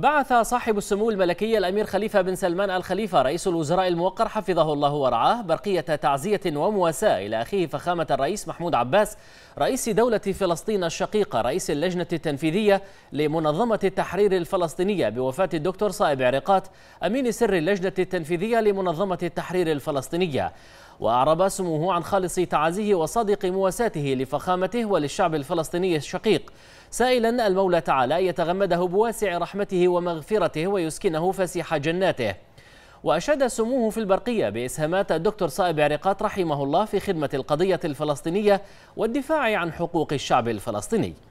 بعث صاحب السمو الملكي الأمير خليفة بن سلمان الخليفة رئيس الوزراء الموقر حفظه الله ورعاه برقية تعزية ومواساة إلى أخيه فخامة الرئيس محمود عباس رئيس دولة فلسطين الشقيقة رئيس اللجنة التنفيذية لمنظمة التحرير الفلسطينية بوفاة الدكتور صائب عريقات أمين سر اللجنة التنفيذية لمنظمة التحرير الفلسطينية وأعرب سموه عن خالص تعازيه وصادق مواساته لفخامته وللشعب الفلسطيني الشقيق سائلا المولى تعالى أن يتغمده بواسع رحمته ومغفرته ويسكنه فسيح جناته وأشاد سموه في البرقية بإسهامات الدكتور صائب عريقات رحمه الله في خدمة القضية الفلسطينية والدفاع عن حقوق الشعب الفلسطيني